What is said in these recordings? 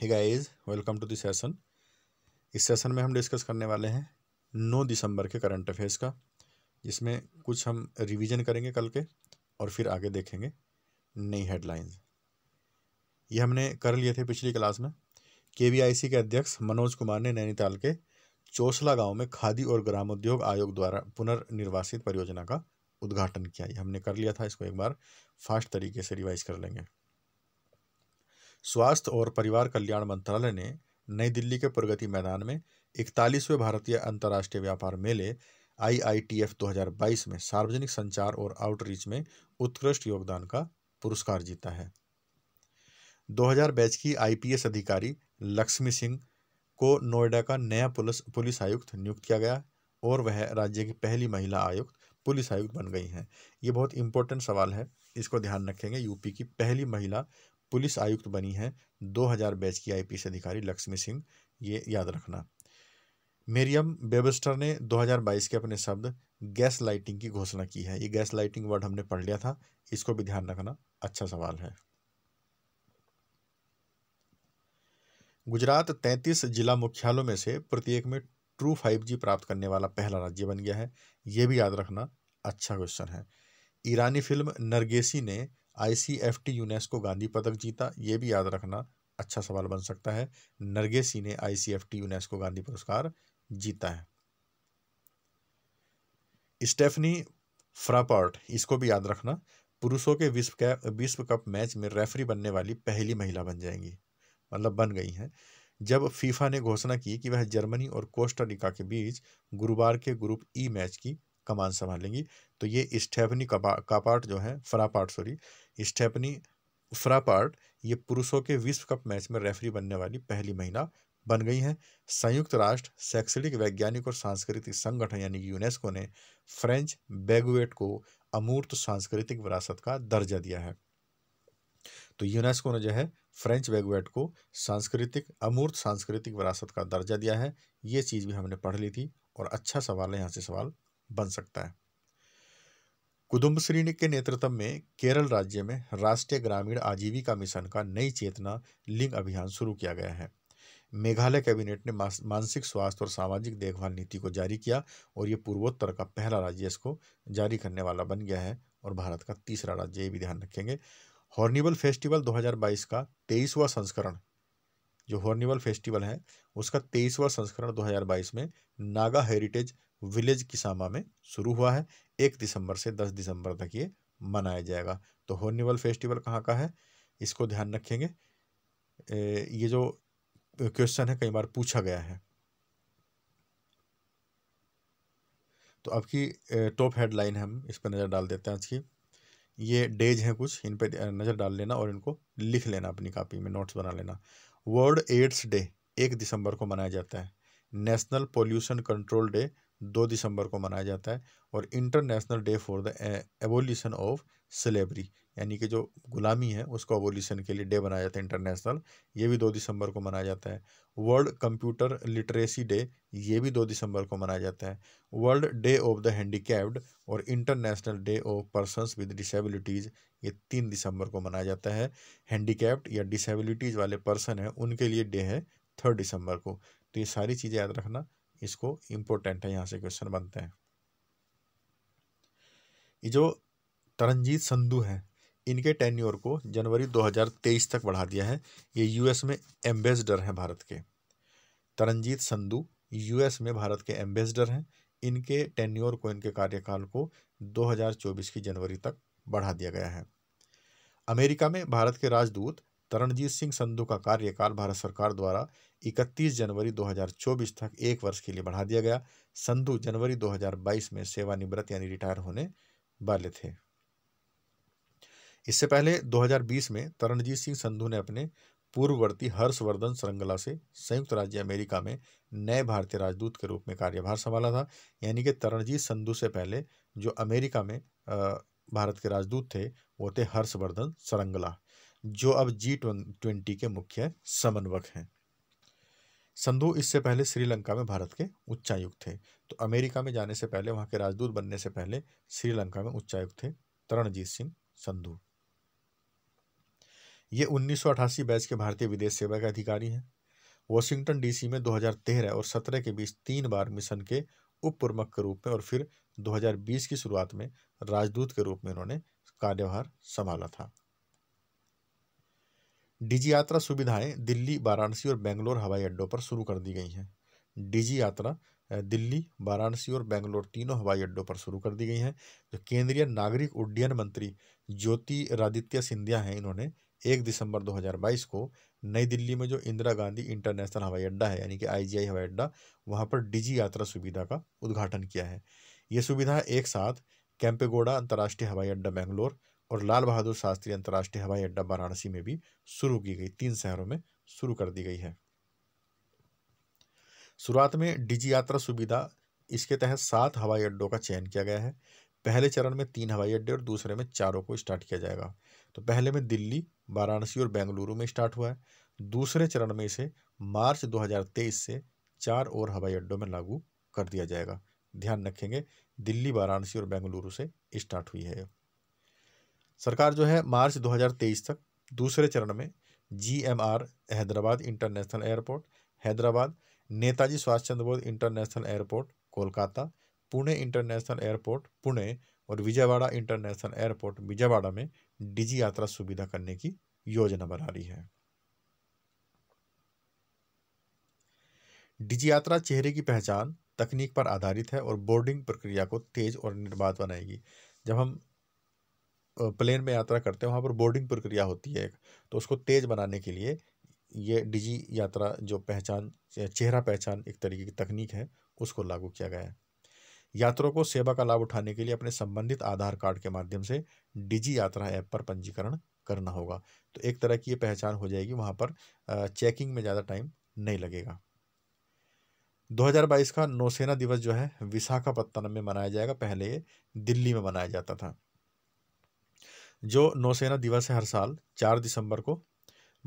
hey guys welcome to this session इस session में हम डिस्कस करने वाले हैं नौ दिसंबर के करंट अफेयर्स का जिसमें कुछ हम रिवीजन करेंगे कल के और फिर आगे देखेंगे नई हेडलाइंस ये हमने कर लिए थे पिछली क्लास में के के अध्यक्ष मनोज कुमार ने नैनीताल के चोसला गाँव में खादी और ग्रामोद्योग आयोग द्वारा पुनर्निर्वासित परियोजना का उद्घाटन किया ये हमने कर लिया था इसको एक बार फास्ट तरीके से रिवाइज कर लेंगे स्वास्थ्य और परिवार कल्याण मंत्रालय ने नई दिल्ली के प्रगति मैदान में इकतालीसवें भारतीय अंतर्राष्ट्रीय व्यापार मेले आई आई टी एफ दो हजार बाईस में सार्वजनिक संचार और आउटरीच में उत्कृष्ट योगदान का पुरस्कार जीता है 2000 बैच की आईपीएस अधिकारी लक्ष्मी सिंह को नोएडा का नया पुलिस पुलिस आयुक्त नियुक्त किया गया और वह राज्य की पहली महिला आयुक्त पुलिस आयुक्त बन गई हैं ये बहुत इंपॉर्टेंट सवाल है इसको ध्यान रखेंगे यूपी की पहली महिला पुलिस आयुक्त बनी हैं 2000 बैच की आईपीएस अधिकारी लक्ष्मी सिंह ये याद रखना मेरियम बेबस्टर ने 2022 के अपने शब्द गैस लाइटिंग की घोषणा की है ये गैस लाइटिंग वर्ड हमने पढ़ लिया था इसको भी ध्यान रखना अच्छा सवाल है गुजरात 33 जिला मुख्यालयों में से प्रत्येक में ट्रू 5G प्राप्त करने वाला पहला राज्य बन गया है ये भी याद रखना अच्छा क्वेश्चन है ईरानी फिल्म नरगेसी ने आईसीएफटी यूनेस्को गांधी पदक जीता ये भी याद रखना अच्छा सवाल बन सकता है नरगेसी ने आईसीएफटी यूनेस्को गांधी पुरस्कार जीता है स्टेफनी फ्रापर्ट इसको भी याद रखना पुरुषों के विश्व कप विश्व कप मैच में रेफरी बनने वाली पहली महिला बन जाएंगी मतलब बन गई हैं जब फीफा ने घोषणा की कि वह जर्मनी और कोस्टा रिका के बीच गुरुवार के ग्रुप ई मैच की कमान संभालेंगी तो ये स्टेपनी कापार्ट जो है फ्रापार्ट सॉरी स्टेपनी फ्रापार्ट ये पुरुषों के विश्व कप मैच में रेफरी बनने वाली पहली महिला बन गई हैं संयुक्त राष्ट्र शैक्षणिक वैज्ञानिक और सांस्कृतिक संगठन यानी कि यूनेस्को ने फ्रेंच बेगुएट को अमूर्त सांस्कृतिक विरासत का दर्जा दिया है तो यूनेस्को ने जो है फ्रेंच बेगुएट को सांस्कृतिक अमूर्त सांस्कृतिक विरासत का दर्जा दिया है ये चीज़ भी हमने पढ़ ली थी और अच्छा सवाल है यहाँ से सवाल बन सकता है कुदुम्बश्री के नेतृत्व में केरल राज्य में राष्ट्रीय ग्रामीण आजीविका मिशन का नई चेतना लिंग अभियान शुरू किया गया है मेघालय कैबिनेट ने मानसिक स्वास्थ्य और सामाजिक देखभाल नीति को जारी किया और ये पूर्वोत्तर का पहला राज्य इसको जारी करने वाला बन गया है और भारत का तीसरा राज्य ये भी ध्यान रखेंगे हॉर्निबल फेस्टिवल 2022 का तेईसवा संस्करण जो हॉर्निवल फेस्टिवल है उसका तेईसवा संस्करण 2022 में नागा हेरिटेज विलेज किसामा में शुरू हुआ है एक दिसंबर से दस दिसंबर तक ये मनाया जाएगा तो हॉर्निवल फेस्टिवल कहाँ का है इसको ध्यान रखेंगे ये जो क्वेश्चन है कई बार पूछा गया है तो अब की टॉप हेडलाइन हम इस पर नज़र डाल देते हैं आज की ये डेज हैं कुछ इन पर नज़र डाल लेना और इनको लिख लेना अपनी कापी में नोट्स बना लेना वर्ल्ड एड्स डे एक दिसंबर को मनाया जाता है नेशनल पोल्यूशन कंट्रोल डे दो दिसंबर को मनाया जाता है और international day for the abolition of slavery यानी कि जो गुलामी है उसको अबोल्यूशन के लिए डे मनाया जाता है इंटरनेशनल ये भी दो दिसंबर को मनाया जाता है वर्ल्ड कंप्यूटर लिटरेसी डे ये भी दो दिसंबर को मनाया जाता है world day of the handicapped और international day of persons with disabilities ये तीन दिसंबर को मनाया जाता है हैंडीकैप्ड या डिसेबिलिटीज़ वाले पर्सन हैं उनके लिए डे है थर्ड दिसंबर को तो ये सारी चीज़ें याद रखना इसको इम्पोर्टेंट है यहाँ से क्वेश्चन बनते हैं ये जो तरनजीत संधू हैं इनके टेन्योर को जनवरी 2023 तक बढ़ा दिया है ये यूएस में एम्बेसडर हैं भारत के तरनजीत संधू यूएस में भारत के एम्बेसडर हैं इनके टेन्योर को इनके कार्यकाल को 2024 की जनवरी तक बढ़ा दिया गया है अमेरिका में भारत के राजदूत तरनजीत सिंह संधू का कार्यकाल भारत सरकार द्वारा 31 जनवरी 2024 तक एक वर्ष के लिए बढ़ा दिया गया संधू जनवरी 2022 में सेवानिवृत्त यानी रिटायर होने वाले थे इससे पहले 2020 में तरणजीत सिंह संधू ने अपने पूर्ववर्ती हर्षवर्धन श्रृंगला से संयुक्त राज्य अमेरिका में नए भारतीय राजदूत के रूप में कार्यभार संभाला था यानी कि तरणजीत संधू से पहले जो अमेरिका में भारत के राजदूत थे वो थे हर्षवर्धन श्रृंगला जो अब जी ट्वेंटी के मुख्य समन्वयक हैं संधू इससे पहले श्रीलंका में भारत के उच्चायुक्त थे तो अमेरिका में जाने से पहले वहाँ के राजदूत बनने से पहले श्रीलंका में उच्चायुक्त थे तरणजीत सिंह संधू ये उन्नीस बैच के भारतीय विदेश सेवा के अधिकारी हैं वॉशिंगटन डीसी में 2013 और 17 के बीच तीन बार मिशन के उप प्रमुख के रूप में और फिर 2020 की शुरुआत में राजदूत के रूप में इन्होंने कार्यभार संभाला था डीजी यात्रा सुविधाएं दिल्ली वाराणसी और बेंगलोर हवाई अड्डों पर शुरू कर दी गई हैं डीजी यात्रा दिल्ली वाराणसी और बेंगलोर तीनों हवाई अड्डों पर शुरू कर दी गई हैं जो केंद्रीय नागरिक उड्डयन मंत्री ज्योतिरादित्य सिंधिया हैं इन्होंने एक दिसंबर 2022 को नई दिल्ली में जो इंदिरा गांधी इंटरनेशनल हवाई अड्डा है यानी कि आईजीआई हवाई अड्डा वहाँ पर डिजी यात्रा सुविधा का उद्घाटन किया है ये सुविधा एक साथ कैंपेगोडा अंतर्राष्ट्रीय हवाई अड्डा बेंगलोर और लाल बहादुर शास्त्री अंतर्राष्ट्रीय हवाई अड्डा वाराणसी में भी शुरू की गई तीन शहरों में शुरू कर दी गई है शुरुआत में डिजी यात्रा सुविधा इसके तहत सात हवाई अड्डों का चयन किया गया है पहले चरण में तीन हवाई अड्डे और दूसरे में चारों को स्टार्ट किया जाएगा तो पहले में दिल्ली वाराणसी और बेंगलुरु में स्टार्ट हुआ है दूसरे चरण में इसे मार्च 2023 से चार और हवाई अड्डों में लागू कर दिया जाएगा ध्यान रखेंगे दिल्ली वाराणसी और बेंगलुरु से स्टार्ट हुई है सरकार जो है मार्च 2023 तक दूसरे चरण में G M R Hyderabad international airport Hyderabad Netaji Subhash Chandra Bose international airport Kolkata Pune international airport Pune और विजयवाड़ा इंटरनेशनल एयरपोर्ट विजयवाड़ा में डिजी यात्रा सुविधा करने की योजना बना रही है डिजी यात्रा चेहरे की पहचान तकनीक पर आधारित है और बोर्डिंग प्रक्रिया को तेज और निर्बाध बनाएगी जब हम प्लेन में यात्रा करते हैं वहाँ पर बोर्डिंग प्रक्रिया होती है तो उसको तेज बनाने के लिए ये डिजी यात्रा जो पहचान चेहरा पहचान एक तरीके की तकनीक है उसको लागू किया गया है यात्रों को सेवा का लाभ उठाने के लिए अपने संबंधित आधार कार्ड के माध्यम से डिजी यात्रा ऐप पर पंजीकरण करना होगा तो एक तरह की ये पहचान हो जाएगी वहाँ पर चेकिंग में ज़्यादा टाइम नहीं लगेगा 2022 का नौसेना दिवस जो है विशाखापत्तनम में मनाया जाएगा पहले ये दिल्ली में मनाया जाता था जो नौसेना दिवस है हर साल चार दिसंबर को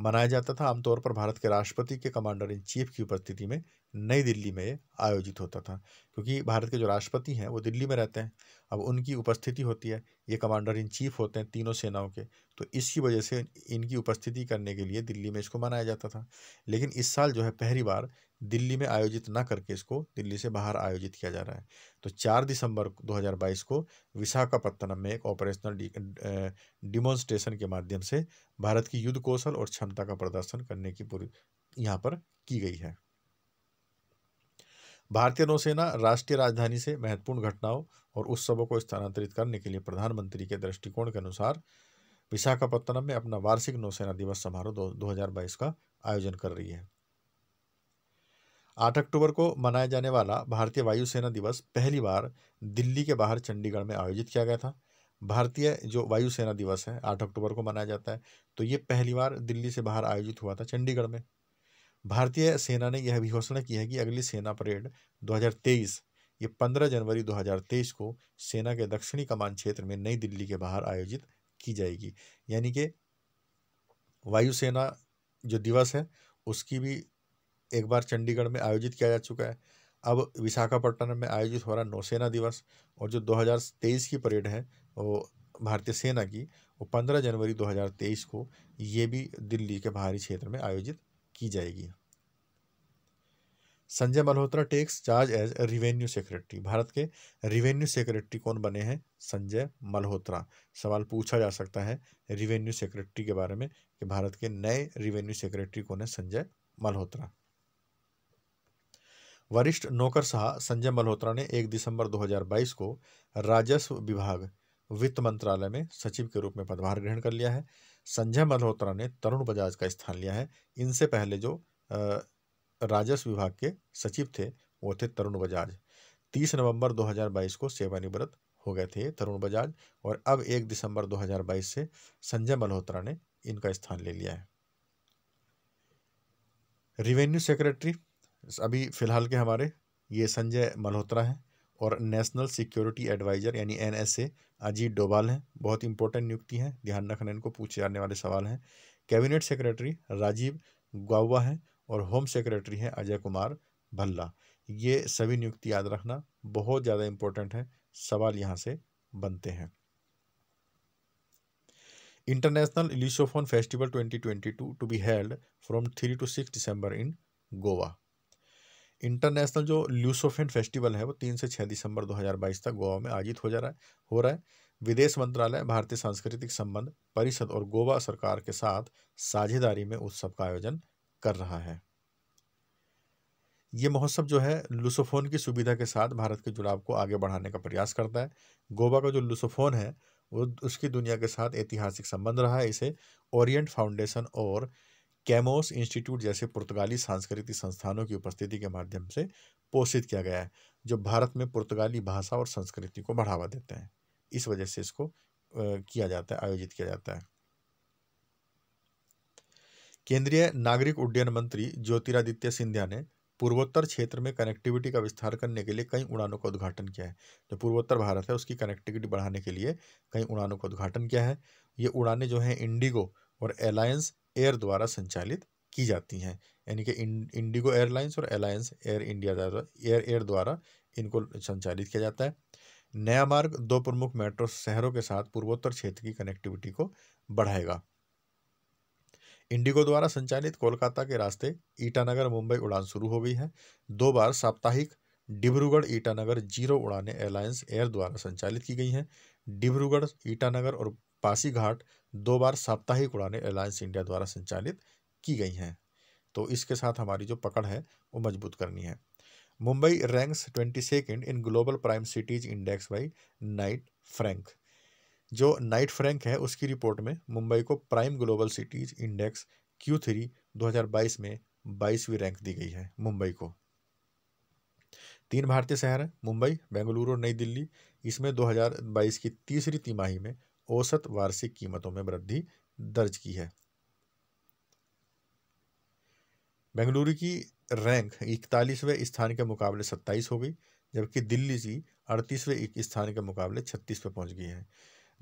मनाया जाता था आमतौर पर भारत के राष्ट्रपति के कमांडर इन चीफ की उपस्थिति में नई दिल्ली में आयोजित होता था क्योंकि भारत के जो राष्ट्रपति हैं वो दिल्ली में रहते हैं अब उनकी उपस्थिति होती है ये कमांडर इन चीफ होते हैं तीनों सेनाओं के तो इसकी वजह से इनकी उपस्थिति करने के लिए दिल्ली में इसको मनाया जाता था लेकिन इस साल जो है पहली बार दिल्ली में आयोजित ना करके इसको दिल्ली से बाहर आयोजित किया जा रहा है तो चार दिसंबर 2022 को विशाखापत्तनम में एक ऑपरेशनल डिमॉन्स्ट्रेशन के माध्यम से भारत की युद्ध कौशल और क्षमता का प्रदर्शन करने की पूरी यहाँ पर की गई है भारतीय नौसेना राष्ट्रीय राजधानी से महत्वपूर्ण घटनाओं और उत्सवों को स्थानांतरित करने के लिए प्रधानमंत्री के दृष्टिकोण के अनुसार विशाखापत्तनम में अपना वार्षिक नौसेना दिवस समारोह दो हजार का आयोजन कर रही है आठ अक्टूबर को मनाया जाने वाला भारतीय वायुसेना दिवस पहली बार दिल्ली के बाहर चंडीगढ़ में आयोजित किया गया था भारतीय जो वायुसेना दिवस है आठ अक्टूबर को मनाया जाता है तो ये पहली बार दिल्ली से बाहर आयोजित हुआ था चंडीगढ़ में भारतीय सेना ने यह भी घोषणा की है कि अगली सेना परेड 2023 ये 15 जनवरी 2023 को सेना के दक्षिणी कमान क्षेत्र में नई दिल्ली के बाहर आयोजित की जाएगी यानी कि वायुसेना जो दिवस है उसकी भी एक बार चंडीगढ़ में आयोजित किया जा चुका है अब विशाखापट्टनम में आयोजित हो रहा नौसेना दिवस और जो 2023 की परेड है वो भारतीय सेना की वो 15 जनवरी 2023 को ये भी दिल्ली के बाहरी क्षेत्र में आयोजित की जाएगी Sanjay Malhotra takes charge as revenue secretary Bharat के रिवेन्यू सेक्रेटरी कौन बने हैं संजय मल्होत्रा सवाल पूछा जा सकता है रिवेन्यू सेक्रेटरी के बारे में कि भारत के नए रिवेन्यू सेक्रेटरी कौन है संजय मल्होत्रा वरिष्ठ नौकर शाह संजय मल्होत्रा ने 1 दिसंबर 2022 को राजस्व विभाग वित्त मंत्रालय में सचिव के रूप में पदभार ग्रहण कर लिया है संजय मल्होत्रा ने तरुण बजाज का स्थान लिया है इनसे पहले जो राजस्व विभाग के सचिव थे वो थे तरुण बजाज तीस नवंबर 2022 को सेवानिवृत्त हो गए थे तरुण बजाज और अब एक दिसंबर 2022 से संजय मल्होत्रा ने इनका स्थान ले लिया है रिवेन्यू सेक्रेटरी अभी फिलहाल के हमारे ये संजय मल्होत्रा हैं और नेशनल सिक्योरिटी एडवाइज़र यानी एन अजीत डोभाल हैं बहुत इंपॉर्टेंट नियुक्ति हैं ध्यान रखना इनको पूछे जाने वाले सवाल हैं कैबिनेट सेक्रेटरी राजीव गावा हैं और होम सेक्रेटरी हैं अजय कुमार भल्ला ये सभी नियुक्ति याद रखना बहुत ज़्यादा इम्पोर्टेंट है सवाल यहाँ से बनते हैं international lusophone festival 2022 to be held from three to six December in Goa international जो ल्यूसोफेन फेस्टिवल है वो तीन से छः दिसंबर 2022 तक गोवा में आयोजित हो जा रहा है हो रहा है विदेश मंत्रालय भारतीय सांस्कृतिक संबंध परिषद और गोवा सरकार के साथ साझेदारी में उत्सव का आयोजन कर रहा है ये महोत्सव जो है लुसोफोन की सुविधा के साथ भारत के जुड़ाव को आगे बढ़ाने का प्रयास करता है गोवा का जो लुसोफोन है वो उसकी दुनिया के साथ ऐतिहासिक संबंध रहा है इसे ओरिएंट फाउंडेशन और कैमोस इंस्टीट्यूट जैसे पुर्तगाली सांस्कृतिक संस्थानों की उपस्थिति के माध्यम से पोषित किया गया है जो भारत में पुर्तगाली भाषा और संस्कृति को बढ़ावा देते हैं इस वजह से इसको किया जाता है आयोजित किया जाता है केंद्रीय नागरिक उड्डयन मंत्री ज्योतिरादित्य सिंधिया ने पूर्वोत्तर क्षेत्र में कनेक्टिविटी का विस्तार करने के लिए कई उड़ानों का उद्घाटन किया है जो पूर्वोत्तर भारत है उसकी कनेक्टिविटी बढ़ाने के लिए कई उड़ानों का उद्घाटन किया है ये उड़ानें जो हैं इंडिगो और एलायंस एयर द्वारा संचालित की जाती हैं यानी कि इंडिगो एयरलाइंस और अलायंस एयर इंडिया द्वारा एयर एयर द्वारा इनको संचालित किया जाता है नया मार्ग दो प्रमुख मेट्रो शहरों के साथ पूर्वोत्तर क्षेत्र की कनेक्टिविटी को बढ़ाएगा इंडिगो द्वारा संचालित कोलकाता के रास्ते ईटानगर मुंबई उड़ान शुरू हो गई है दो बार साप्ताहिक डिब्रूगढ़ ईटानगर जीरो उड़ानें एयरलाइंस एयर द्वारा संचालित की गई हैं डिब्रूगढ़ ईटानगर और पासीघाट दो बार साप्ताहिक उड़ानें एयरलाइंस इंडिया द्वारा संचालित की गई हैं तो इसके साथ हमारी जो पकड़ है वो मजबूत करनी है Mumbai ranks twenty second in global prime cities index by Knight Frank जो नाइट फ्रैंक है उसकी रिपोर्ट में मुंबई को prime global cities index Q three दो में बाईसवीं रैंक दी गई है मुंबई को तीन भारतीय शहर हैं मुंबई बेंगलुरु और नई दिल्ली इसमें 2022 की तीसरी तिमाही में औसत वार्षिक कीमतों में वृद्धि दर्ज की है बेंगलुरु की रैंक इकतालीसवें स्थान के मुकाबले सत्ताईस हो गई जबकि दिल्ली की अड़तीसवें स्थान के मुकाबले छत्तीस पर पहुंच गई है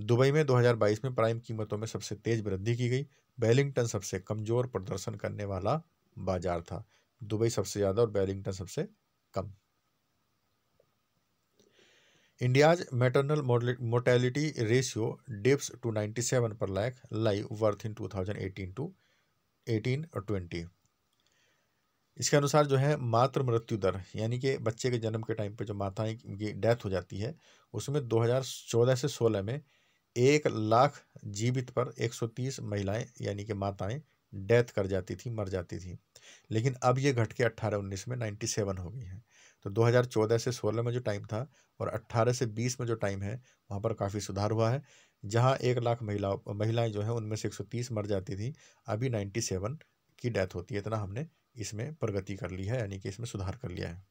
दुबई में 2022 में प्राइम कीमतों में सबसे तेज वृद्धि की गई बेलिंगटन सबसे कमजोर प्रदर्शन करने वाला बाजार था दुबई सबसे ज़्यादा और बेलिंगटन सबसे कम India's maternal mortality ratio dips to 97 per lakh live births in 2018 to eighteen और इसके अनुसार जो है मातृ मृत्यु दर यानी कि बच्चे के जन्म के टाइम पे जो माताएं की डेथ हो जाती है उसमें 2014 से 16 में एक लाख जीवित पर 130 महिलाएं यानी कि माताएं डेथ कर जाती थी मर जाती थी लेकिन अब ये घट के अट्ठारह उन्नीस में 97 हो गई हैं तो 2014 से 16 में जो टाइम था और 18 से 20 में जो टाइम है वहाँ पर काफ़ी सुधार हुआ है जहाँ एक लाख महिला महिलाएं जो हैं उनमें से 130 मर जाती थी अभी 97 की डेथ होती है इतना हमने इसमें प्रगति कर ली है यानी कि इसमें सुधार कर लिया है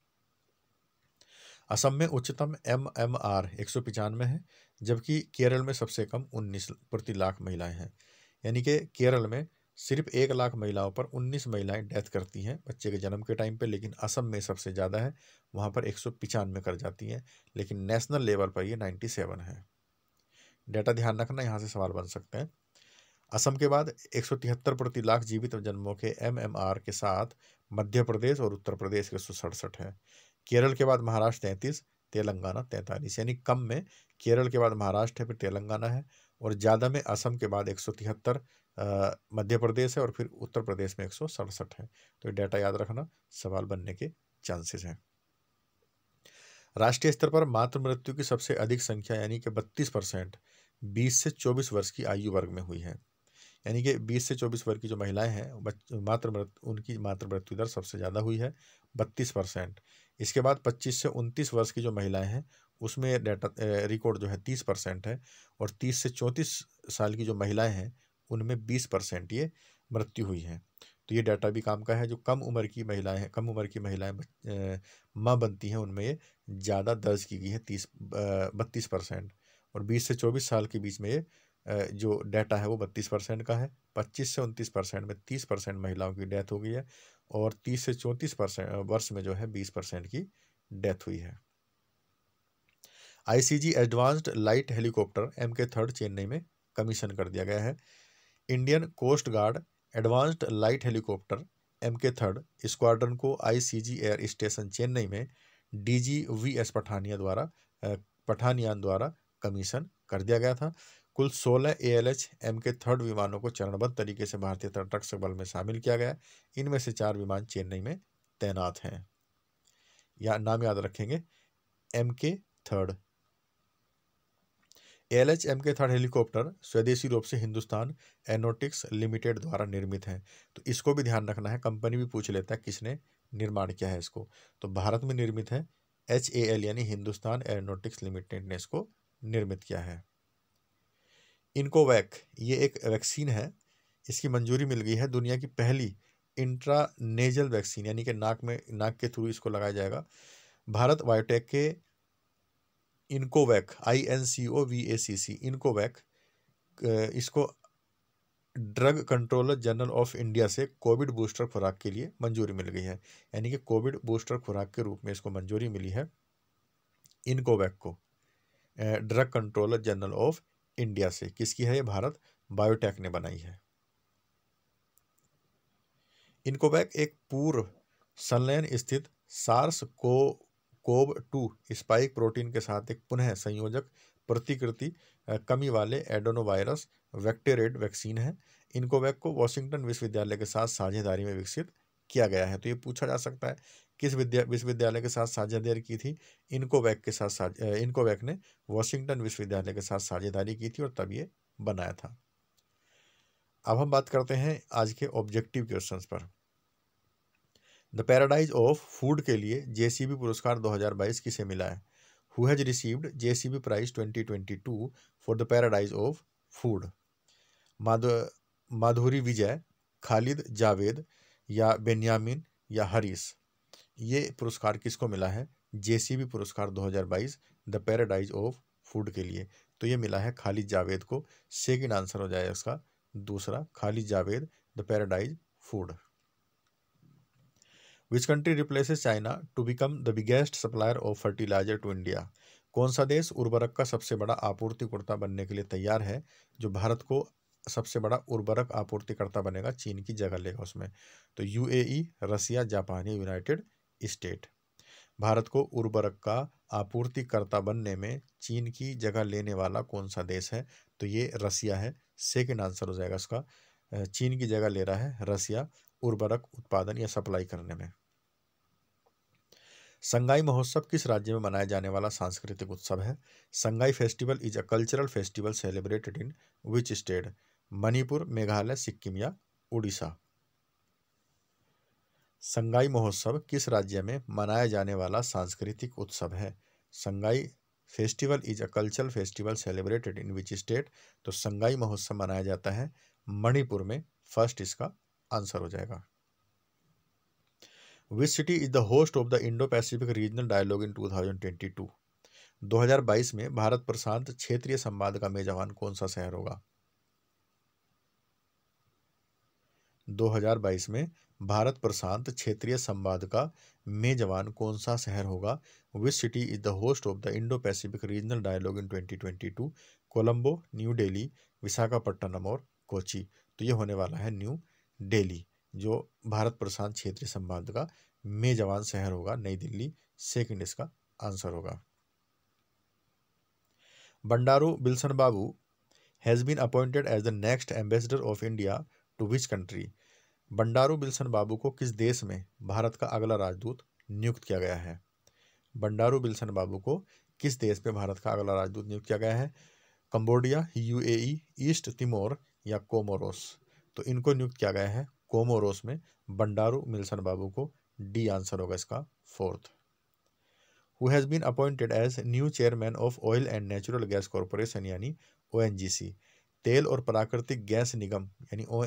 असम में उच्चतम एम एम आर एक सौ पचानवे है जबकि केरल में सबसे कम उन्नीस प्रति लाख महिलाएं हैं यानी कि केरल में सिर्फ एक लाख महिलाओं पर 19 महिलाएं डेथ करती हैं बच्चे के जन्म के टाइम पे लेकिन असम में सबसे ज़्यादा है वहाँ पर एक सौ पिचानवे कर जाती हैं लेकिन नेशनल लेवल पर ये 97 है डेटा ध्यान रखना यहाँ से सवाल बन सकते हैं असम के बाद एक सौ तिहत्तर प्रति लाख जीवित जन्मों के एम के साथ मध्य प्रदेश और उत्तर प्रदेश एक सड़सठ है केरल के बाद महाराष्ट्र तैंतीस तेलंगाना तैंतालीस यानी कम में केरल के बाद महाराष्ट्र है फिर तेलंगाना है और ज़्यादा में असम के बाद एक सौ तिहत्तर मध्य प्रदेश है और फिर उत्तर प्रदेश में एक सौ सड़सठ है तो ये डाटा याद रखना सवाल बनने के चांसेस हैं राष्ट्रीय स्तर पर मातृ मृत्यु की सबसे अधिक संख्या यानी कि बत्तीस परसेंट बीस से चौबीस वर्ष की आयु वर्ग में हुई है यानी कि बीस से चौबीस वर्ग की जो महिलाएं हैं मातृ मृत्यु उनकी मातृ मृत्यु दर सबसे ज़्यादा हुई है बत्तीस परसेंट इसके बाद पच्चीस से उनतीस वर्ष की जो महिलाएं हैं उसमें डाटा रिकॉर्ड जो है तीस परसेंट है और तीस से चौंतीस साल की जो महिलाएं हैं उनमें बीस परसेंट ये मृत्यु हुई है तो ये डाटा भी काम का है जो कम उम्र की महिलाएं हैं कम उम्र की महिलाएं माँ बनती हैं उनमें ये ज़्यादा दर्ज की गई है तीस बत्तीस परसेंट और बीस से चौबीस साल के बीच में ये जो डाटा है वो बत्तीस परसेंट का है पच्चीस से उनतीस परसेंट में तीस परसेंट महिलाओं की डेथ हो गई है और तीस से चौंतीस परसेंट वर्ष में जो है बीस परसेंट की डेथ हुई है ICG advanced light helicopter M K third Chennai में कमीशन कर दिया गया है Indian coast guard advanced light helicopter M K third squadron को आईसीजी एयर स्टेशन चेन्नई में डीजी वी एस पठानिया द्वारा पठानियान द्वारा कमीशन कर दिया गया था कुल 16 एएलएच एम के थर्ड विमानों को चरणबद्ध तरीके से भारतीय तटरक्षक बल में शामिल किया गया इनमें से चार विमान चेन्नई में तैनात हैं या नाम याद रखेंगे M K third L H M K third helicopter स्वदेशी रूप से हिंदुस्तान एनोटिक्स लिमिटेड द्वारा निर्मित है तो इसको भी ध्यान रखना है कंपनी भी पूछ लेता है किसने निर्माण किया है इसको तो भारत में निर्मित है एच ए एल यानी हिंदुस्तान एरोनोटिक्स लिमिटेड ने इसको निर्मित किया है इनकोवैक ये एक वैक्सीन है इसकी मंजूरी मिल गई है दुनिया की पहली इंट्रानेजल वैक्सीन यानी कि नाक में नाक के थ्रू इसको लगाया जाएगा भारत बायोटेक के Incovacc I N C O V A C C Incovacc इसको drug controller general of India से कोविड बूस्टर खुराक के लिए मंजूरी मिल गई है यानी कि कोविड बूस्टर खुराक के रूप में इसको मंजूरी मिली है इनकोवैक को drug controller general of India से किसकी है ये भारत बायोटेक ने बनाई है इनकोवैक एक पूर्व संलयन स्थित सार्स को कोब टू स्पाइक प्रोटीन के साथ एक पुनः संयोजक प्रतिकृति कमी वाले एडोनोवायरस वैक्टेरेड वैक्सीन है इनकोवैक को वॉशिंगटन विश्वविद्यालय के साथ साझेदारी में विकसित किया गया है तो ये पूछा जा सकता है किस विद्या विश्वविद्यालय के साथ साझेदारी की थी इनकोवैक के साथ इनकोवैक ने वॉशिंगटन विश्वविद्यालय के साथ साझेदारी की थी और तब ये बनाया था अब हम बात करते हैं आज के ऑब्जेक्टिव क्वेश्चंस पर द पैराडाइज ऑफ फूड के लिए जे पुरस्कार 2022 किसे मिला है who has received B prize twenty twenty two for the paradise of food Madhuri Vijay Khalid Jawed या बेनियामिन या हरीस ये पुरस्कार किसको मिला है जे पुरस्कार 2022 द पैराडाइज ऑफ फूड के लिए तो ये मिला है खालिद जावेद को सेकेंड आंसर हो जाएगा इसका दूसरा Khalid Jawed the paradise food which country replaces China to become the biggest supplier of fertiliser to India कौन सा देश उर्वरक का सबसे बड़ा आपूर्तिकर्ता बनने के लिए तैयार है जो भारत को सबसे बड़ा उर्वरक आपूर्तिकर्ता बनेगा चीन की जगह लेगा उसमें तो यूएई e, रसिया जापान या यूनाइटेड स्टेट भारत को उर्वरक का आपूर्तिकर्ता बनने में चीन की जगह लेने वाला कौन सा देश है तो ये रसिया है सेकेंड आंसर हो जाएगा उसका चीन की जगह ले रहा है रसिया उर्वरक उत्पादन या सप्लाई करने में संगाई महोत्सव किस राज्य में मनाया जाने वाला सांस्कृतिक उत्सव है Sangai festival is a cultural festival celebrated in which state Manipur Meghalaya Sikkim या उड़ीसा संगाई महोत्सव किस राज्य में मनाया जाने वाला सांस्कृतिक उत्सव है Sangai festival is a cultural festival celebrated in which state तो संगाई महोत्सव मनाया जाता है मणिपुर में फर्स्ट इसका आंसर हो जाएगा which city is the host of the Indo Pacific regional dialogue in 2022 2022 में भारत प्रशांत क्षेत्रीय संवाद का मेजबान कौन सा शहर होगा 2022 में भारत प्रशांत क्षेत्रीय संवाद का मेजबान कौन सा शहर होगा which city is the host of the Indo Pacific regional dialogue in 2022 Colombo New Delhi Visakhapatnam और कोची तो ये होने वाला है न्यू डेली जो भारत प्रशांत क्षेत्रीय संबंध का मेजवान शहर होगा नई दिल्ली सेकंड इसका आंसर होगा Bandaru Wilson Babu has been appointed as the next ambassador of India to which country Bandaru Wilson Babu को किस देश में भारत का अगला राजदूत नियुक्त किया गया है बंडारू बिल्सन बाबू को किस देश में भारत का अगला राजदूत नियुक्त किया गया है कंबोडिया यूएई ईस्ट तिमोर या कोमोरोस तो इनको नियुक्त किया गया है कोमोरोस में बंडारू मिल्सन बाबू को डी आंसर होगा इसका fourth who has been appointed as new chairman of oil and natural gas corporation यानी ओ तेल और प्राकृतिक गैस निगम यानी ओ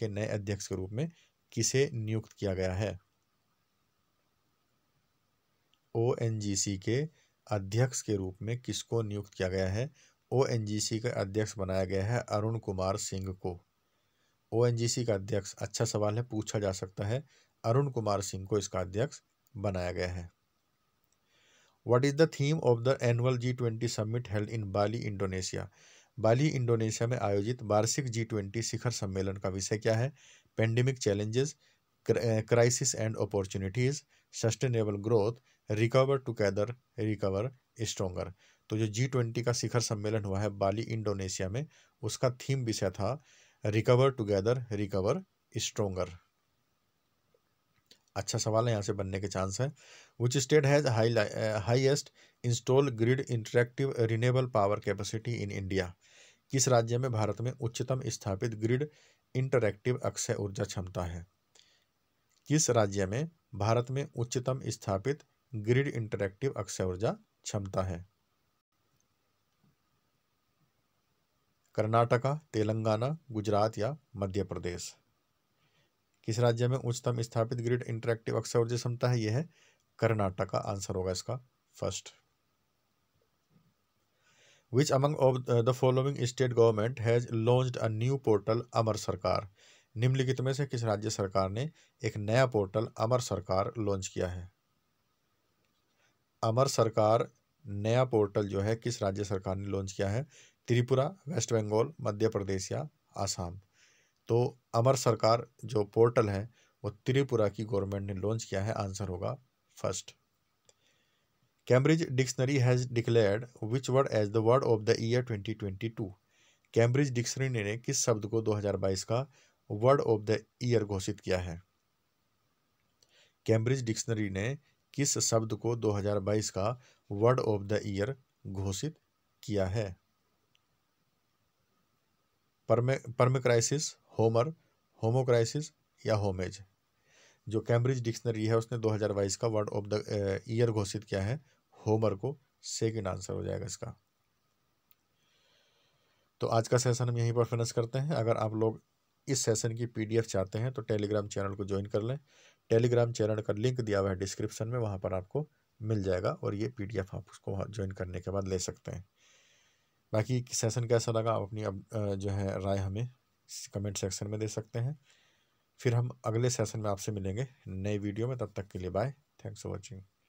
के नए अध्यक्ष के रूप में किसे नियुक्त किया गया है ओ के अध्यक्ष के रूप में किसको नियुक्त किया गया है ओ के अध्यक्ष बनाया गया है अरुण कुमार सिंह को ओएनजीसी का अध्यक्ष अच्छा सवाल है पूछा जा सकता है अरुण कुमार सिंह को इसका अध्यक्ष बनाया गया है what is the theme of the annual G twenty summit held in Bali Indonesia Bali Indonesia में आयोजित वार्षिक जी ट्वेंटी शिखर सम्मेलन का विषय क्या है pandemic challenges crisis and opportunities sustainable growth recover together recover stronger तो जो जी ट्वेंटी का शिखर सम्मेलन हुआ है बाली इंडोनेशिया में उसका थीम विषय था रिकवर टुगेदर रिकवर स्ट्रोंगर अच्छा सवाल है यहाँ से बनने के चांस है which state has highest highest install grid interactive renewable power capacity in India किस राज्य में भारत में उच्चतम स्थापित ग्रिड इंटरेक्टिव अक्षय ऊर्जा क्षमता है किस राज्य में भारत में उच्चतम स्थापित ग्रिड इंटरेक्टिव अक्षय ऊर्जा क्षमता है कर्नाटका तेलंगाना गुजरात या मध्य प्रदेश किस राज्य में उच्चतम स्थापित ग्रिड इंटरेक्टिव अक्षय ऊर्जा क्षमता है यह है कर्नाटक का आंसर होगा इसका first which among of the following state government has launch a new portal अमर सरकार निम्नलिखित में से किस राज्य सरकार ने एक नया पोर्टल अमर सरकार लॉन्च किया है अमर सरकार नया पोर्टल जो है किस राज्य सरकार ने लॉन्च किया है त्रिपुरा वेस्ट बंगाल मध्य प्रदेश या आसाम तो अमर सरकार जो पोर्टल है वो त्रिपुरा की गवर्नमेंट ने लॉन्च किया है आंसर होगा first Cambridge dictionary has declared which word as the word of the year 2022 Cambridge dictionary ने किस शब्द को 2022 का वर्ड ऑफ द ईयर घोषित किया है कैम्ब्रिज डिक्शनरी ने किस शब्द को 2022 का वर्ड ऑफ द ईयर घोषित किया है परमे क्राइसिस होमर होमोक्राइसिस या होमेज जो कैम्ब्रिज डिक्शनरी है उसने 2022 का वर्ड ऑफ द ईयर घोषित किया है होमर को सेकेंड आंसर हो जाएगा इसका तो आज का सेशन हम यहीं पर फिनिश करते हैं अगर आप लोग इस सेशन की पीडीएफ चाहते हैं तो टेलीग्राम चैनल को ज्वाइन कर लें टेलीग्राम चैनल का लिंक दिया हुआ है डिस्क्रिप्शन में वहाँ पर आपको मिल जाएगा और ये पीडीएफ आप उसको ज्वाइन करने के बाद ले सकते हैं बाकी सेशन कैसा लगा आप अपनी अब जो है राय हमें कमेंट सेक्शन में दे सकते हैं फिर हम अगले सेशन में आपसे मिलेंगे नए वीडियो में तब तक के लिए बाय थैंक्स फॉर वॉचिंग